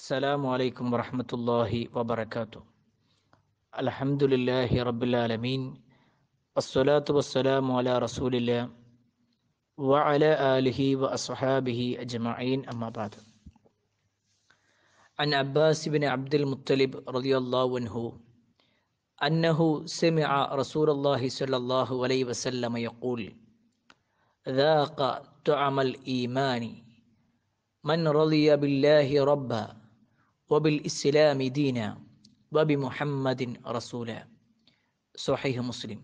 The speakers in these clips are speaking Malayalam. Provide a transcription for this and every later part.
السلام عليكم ورحمة الله وبركاته الحمد لله رب العالمين والصلاة والسلام على رسول الله وعلى آله وأصحابه أجمعين أما بعد عن عباس بن عبد المطلب رضي الله عنه أنه سمع رسول الله صلى الله عليه وسلم يقول ذاق طعم الإيمان من رضي بالله ربا വബിൽ ഇസ്ലാമി ദീന വബി മുഹമ്മദിൻ റസൂല Sahih Muslim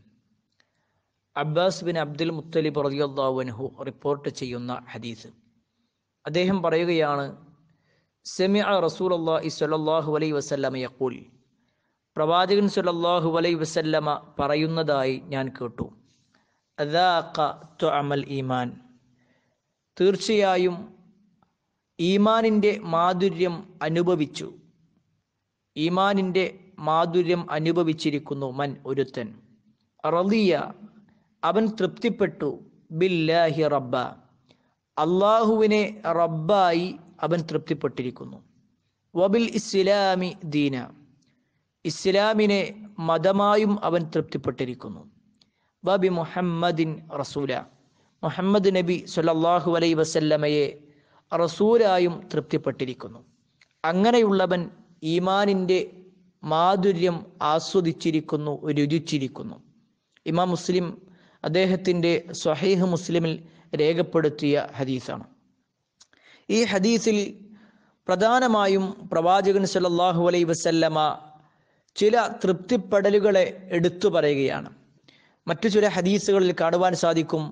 Abbas bin Abdul Muttalib റതിയല്ലാവൻഹു റിപ്പോർട്ട് ചെയ്യുന്ന ഹദീസ് അദ്ദേഹം പറയുകയാണ് സെമി റസൂൽ അള്ളാഹി സ്വലല്ലാഹു അലൈ വസല്ലമ യക്കൂൽ പ്രവാചകൻ സ്വലല്ലാഹു അലൈ വസല്ലമ പറയുന്നതായി ഞാൻ കേട്ടു അമൽ ഈമാൻ തീർച്ചയായും ഈമാനിൻ്റെ മാധുര്യം അനുഭവിച്ചു ഈമാനിൻ്റെ മാധുര്യം അനുഭവിച്ചിരിക്കുന്നു മൻ ഒരുത്തൻ റലിയ അവൻ തൃപ്തിപ്പെട്ടു ബില്ലാഹി റബ്ബ അള്ളാഹുവിനെ റബ്ബായി അവൻ തൃപ്തിപ്പെട്ടിരിക്കുന്നു വബിൽ ഇസ്ലാമി ദീന ഇസ്ലാമിനെ മതമായും അവൻ തൃപ്തിപ്പെട്ടിരിക്കുന്നു വബി മുഹമ്മദിൻ റസൂല മുഹമ്മദ് നബി സല്ലാഹു അലൈ വസല്ലമയെ റസൂലായും തൃപ്തിപ്പെട്ടിരിക്കുന്നു അങ്ങനെയുള്ളവൻ ഈമാനിൻ്റെ മാധുര്യം ആസ്വദിച്ചിരിക്കുന്നു രുചിച്ചിരിക്കുന്നു ഇമാം മുസ്ലിം അദ്ദേഹത്തിൻ്റെ സ്വഹീഹ് മുസ്ലിമിൽ രേഖപ്പെടുത്തിയ ഹദീസാണ് ഈ ഹദീസിൽ പ്രധാനമായും പ്രവാചകൻ സല്ലാഹു അലൈ വസല്ലമ ചില തൃപ്തിപ്പെടലുകളെ എടുത്തു പറയുകയാണ് മറ്റു ചില ഹദീസുകളിൽ കാണുവാൻ സാധിക്കും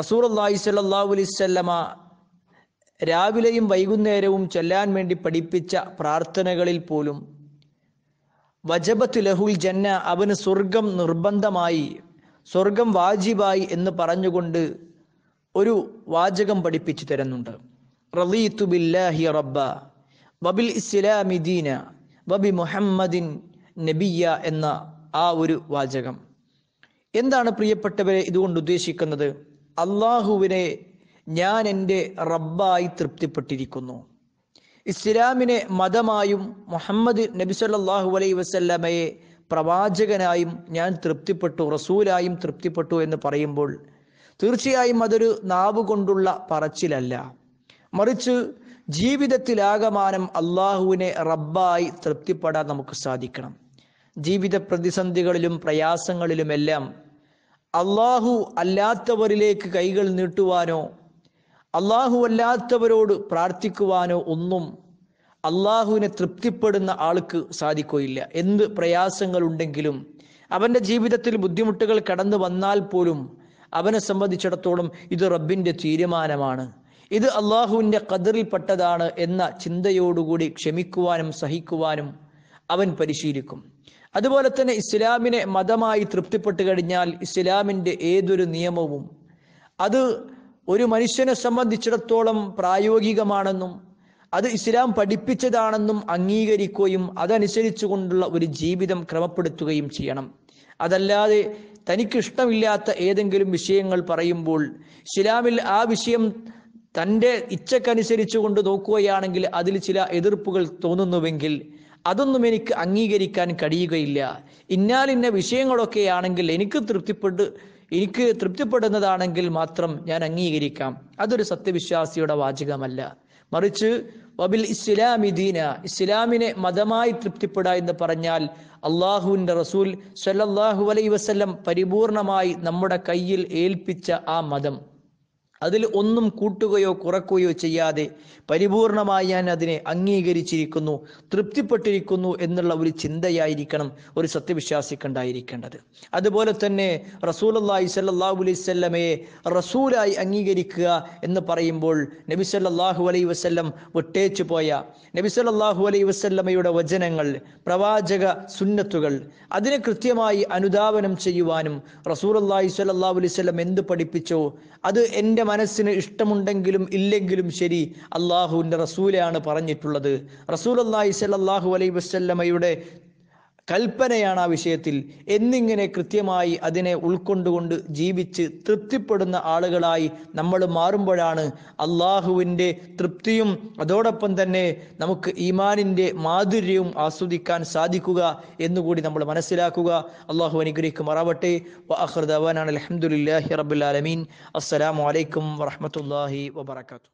റസൂർ അള്ളാഹി സല്ലാഹു അലൈവല്ലമ രാവിലെയും വൈകുന്നേരവും ചൊല്ലാൻ വേണ്ടി പഠിപ്പിച്ച പ്രാർത്ഥനകളിൽ പോലും വജബത്ത് ലഹുൽ ജന്ന അവന് സ്വർഗം നിർബന്ധമായി സ്വർഗം വാജിബായി എന്ന് പറഞ്ഞുകൊണ്ട് ഒരു വാചകം പഠിപ്പിച്ചു തരുന്നുണ്ട് റലീത്തു ബില്ലാഹി റബ്ബ വബിൽ ഇസ്ലാമി ദീന വബി മുഹമ്മദിൻ നബിയ എന്ന ആ ഒരു വാചകം എന്താണ് പ്രിയപ്പെട്ടവരെ ഇതുകൊണ്ട് ഉദ്ദേശിക്കുന്നത് അള്ളാഹുവിനെ ഞാൻ എൻ്റെ റബ്ബായി തൃപ്തിപ്പെട്ടിരിക്കുന്നു ഇസ്ലാമിനെ മതമായും മുഹമ്മദ് നബി സല്ലാഹു അലൈ വസല്ലമയെ പ്രവാചകനായും ഞാൻ തൃപ്തിപ്പെട്ടു റസൂലായും തൃപ്തിപ്പെട്ടു എന്ന് പറയുമ്പോൾ തീർച്ചയായും അതൊരു നാവ് കൊണ്ടുള്ള പറച്ചിലല്ല മറിച്ച് ജീവിതത്തിലാകമാനം അള്ളാഹുവിനെ റബ്ബായി തൃപ്തിപ്പെടാൻ നമുക്ക് സാധിക്കണം ജീവിത പ്രതിസന്ധികളിലും പ്രയാസങ്ങളിലുമെല്ലാം അള്ളാഹു അല്ലാത്തവരിലേക്ക് കൈകൾ നീട്ടുവാനോ അള്ളാഹുവല്ലാത്തവരോട് പ്രാർത്ഥിക്കുവാനോ ഒന്നും അള്ളാഹുവിനെ തൃപ്തിപ്പെടുന്ന ആൾക്ക് സാധിക്കുകയില്ല എന്ത് പ്രയാസങ്ങൾ ഉണ്ടെങ്കിലും അവൻ്റെ ജീവിതത്തിൽ ബുദ്ധിമുട്ടുകൾ കടന്നു വന്നാൽ പോലും അവനെ സംബന്ധിച്ചിടത്തോളം ഇത് റബ്ബിൻ്റെ തീരുമാനമാണ് ഇത് അള്ളാഹുവിൻ്റെ കതിറിൽപ്പെട്ടതാണ് എന്ന ചിന്തയോടുകൂടി ക്ഷമിക്കുവാനും സഹിക്കുവാനും അവൻ പരിശീലിക്കും അതുപോലെ തന്നെ ഇസ്ലാമിനെ മതമായി തൃപ്തിപ്പെട്ട് കഴിഞ്ഞാൽ ഇസ്ലാമിൻ്റെ ഏതൊരു നിയമവും അത് ഒരു മനുഷ്യനെ സംബന്ധിച്ചിടത്തോളം പ്രായോഗികമാണെന്നും അത് ഇസ്ലാം പഠിപ്പിച്ചതാണെന്നും അംഗീകരിക്കുകയും അതനുസരിച്ചുകൊണ്ടുള്ള ഒരു ജീവിതം ക്രമപ്പെടുത്തുകയും ചെയ്യണം അതല്ലാതെ തനിക്കിഷ്ടമില്ലാത്ത ഏതെങ്കിലും വിഷയങ്ങൾ പറയുമ്പോൾ ഇസ്ലാമിൽ ആ വിഷയം തൻ്റെ ഇച്ഛക്കനുസരിച്ച് കൊണ്ട് നോക്കുകയാണെങ്കിൽ അതിൽ ചില എതിർപ്പുകൾ തോന്നുന്നുവെങ്കിൽ അതൊന്നും എനിക്ക് അംഗീകരിക്കാൻ കഴിയുകയില്ല ഇന്നാലിന്ന വിഷയങ്ങളൊക്കെയാണെങ്കിൽ എനിക്ക് തൃപ്തിപ്പെട്ട് എനിക്ക് തൃപ്തിപ്പെടുന്നതാണെങ്കിൽ മാത്രം ഞാൻ അംഗീകരിക്കാം അതൊരു സത്യവിശ്വാസിയുടെ വാചകമല്ല മറിച്ച് വബിൽ ഇസ്ലാമി ദീന ഇസ്ലാമിനെ മതമായി തൃപ്തിപ്പെടാ എന്ന് പറഞ്ഞാൽ അള്ളാഹുവിൻ്റെ റസൂൽ സല്ലല്ലാഹു അലൈ വസ്ല്ലം പരിപൂർണമായി നമ്മുടെ കയ്യിൽ ഏൽപ്പിച്ച ആ മതം അതിൽ ഒന്നും കൂട്ടുകയോ കുറക്കുകയോ ചെയ്യാതെ പരിപൂർണമായി ഞാൻ അതിനെ അംഗീകരിച്ചിരിക്കുന്നു തൃപ്തിപ്പെട്ടിരിക്കുന്നു എന്നുള്ള ഒരു ചിന്തയായിരിക്കണം ഒരു സത്യവിശ്വാസിക്കുണ്ടായിരിക്കേണ്ടത് അതുപോലെ തന്നെ റസൂലല്ലാഹി സല്ലാഹു അലൈവല്ലമയെ റസൂലായി അംഗീകരിക്കുക എന്ന് പറയുമ്പോൾ നബി സല്ലാഹു അലൈ വസ്ല്ലം വിട്ടേച്ചു പോയ നബി സല്ലാഹു അലൈ വസ്ല്ലമയുടെ വചനങ്ങൾ പ്രവാചക സുന്നത്തുകൾ അതിനെ കൃത്യമായി അനുധാവനം ചെയ്യുവാനും റസൂലല്ലാഹി സല്ലാ അലൈവല്ലം എന്ത് പഠിപ്പിച്ചോ അത് എൻ്റെ മനസ്സിന് ഇഷ്ടമുണ്ടെങ്കിലും ഇല്ലെങ്കിലും ശരി അള്ളാഹുവിൻ്റെ റസൂലാണ് പറഞ്ഞിട്ടുള്ളത് റസൂൽ അള്ളാഹി സല്ലാഹു അലൈ വസ്ല്ലമയുടെ കൽപ്പനയാണ് ആ വിഷയത്തിൽ എന്നിങ്ങനെ കൃത്യമായി അതിനെ ഉൾക്കൊണ്ടുകൊണ്ട് ജീവിച്ച് തൃപ്തിപ്പെടുന്ന ആളുകളായി നമ്മൾ മാറുമ്പോഴാണ് അള്ളാഹുവിൻ്റെ തൃപ്തിയും അതോടൊപ്പം തന്നെ നമുക്ക് ഈമാനിൻ്റെ മാധുര്യവും ആസ്വദിക്കാൻ സാധിക്കുക എന്നുകൂടി നമ്മൾ മനസ്സിലാക്കുക അള്ളാഹു അനുഗ്രഹിക്കും മറാവട്ടെ വാഹർദാൻ അലഹമുല്ലാഹി റബുലാലമീൻ അസ്സലാമലൈക്കും വറഹമത്തല്ലാഹി വാത്തു